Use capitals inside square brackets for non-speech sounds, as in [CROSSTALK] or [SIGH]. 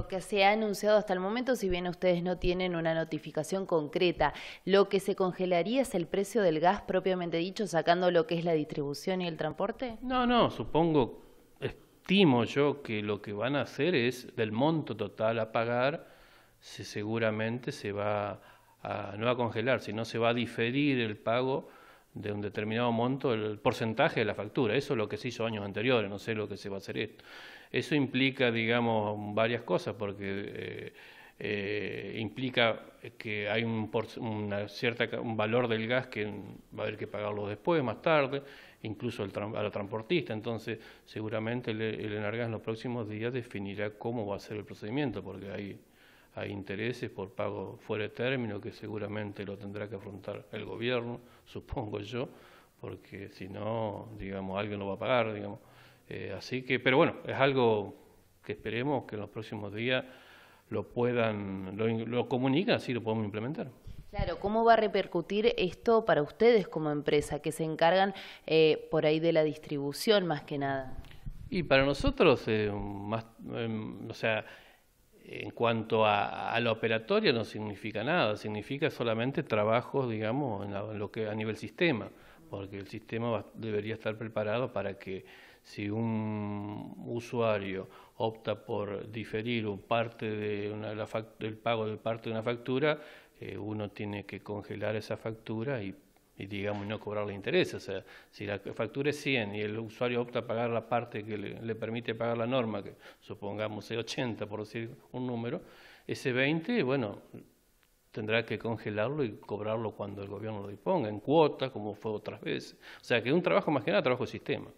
lo que se ha anunciado hasta el momento, si bien ustedes no tienen una notificación concreta, lo que se congelaría es el precio del gas propiamente dicho, sacando lo que es la distribución y el transporte? No, no, supongo, estimo yo que lo que van a hacer es del monto total a pagar, se seguramente se va a, no a congelar, sino se va a diferir el pago de un determinado monto el porcentaje de la factura. Eso es lo que se hizo años anteriores, no sé lo que se va a hacer esto. Eso implica, digamos, varias cosas, porque eh, eh, implica que hay un, una cierta, un valor del gas que va a haber que pagarlo después, más tarde, incluso al a la transportista. Entonces, seguramente el, el Enargas en los próximos días definirá cómo va a ser el procedimiento, porque hay hay intereses por pago fuera de término que seguramente lo tendrá que afrontar el gobierno, [LAUGHS] supongo yo, porque si no, digamos, alguien lo va a pagar, digamos. Eh, así que, pero bueno, es algo que esperemos que en los próximos días lo puedan, lo, lo comunican, así lo podemos implementar. Claro, ¿cómo va a repercutir esto para ustedes como empresa que se encargan eh, por ahí de la distribución más que nada? Y para nosotros, eh, más, em, o sea, en cuanto a, la operatoria no significa nada, significa solamente trabajos, digamos, lo que a nivel sistema, porque el sistema debería estar preparado para que si un usuario opta por diferir un parte de una, la, el pago de parte de una factura, eh, uno tiene que congelar esa factura y y digamos no cobrarle interés. O sea, si la factura es 100 y el usuario opta a pagar la parte que le, permite pagar la norma, que supongamos es 80 por decir un número, ese 20, bueno, tendrá que congelarlo y cobrarlo cuando el gobierno lo disponga, en cuota como fue otras veces. O sea, que es un trabajo más que nada, trabajo de sistema.